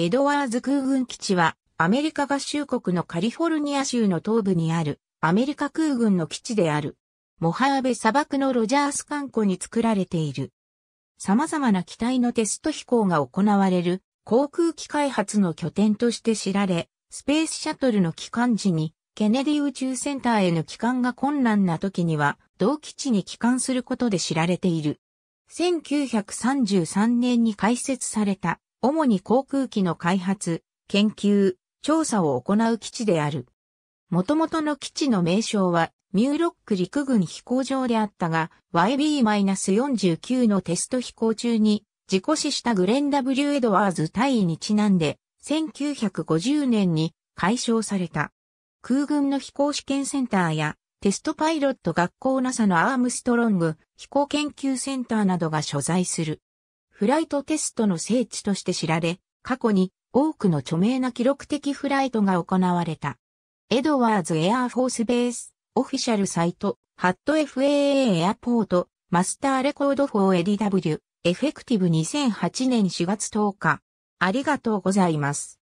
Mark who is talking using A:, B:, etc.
A: エドワーズ空軍基地は、アメリカ合
B: 衆国のカリフォルニア州の東部にある、アメリカ空軍の基地である。モハーベ砂漠のロジャース観光に作られている。様々な機体のテスト飛行が行われる航空機開発の拠点として知られ、スペースシャトルの帰還時にケネディ宇宙センターへの帰還が困難な時には同基地に帰還することで知られている。1933年に開設された主に航空機の開発、研究、調査を行う基地である。もともとの基地の名称は、ミューロック陸軍飛行場であったが、YB-49 のテスト飛行中に、事故死したグレン W・ エドワーズ大尉にちなんで、1950年に解消された。空軍の飛行試験センターや、テストパイロット学校 NASA のアームストロング飛行研究センターなどが所在する。フライトテストの聖地として知られ、過去に多くの著名な記録的フライトが行われた。エドワーズエアーフォースベース、オフィシャルサイト、ハット FAA エアポート、マスターレコード 4ADW、エフェクティブ2008
A: 年4月10日。ありがとうございます。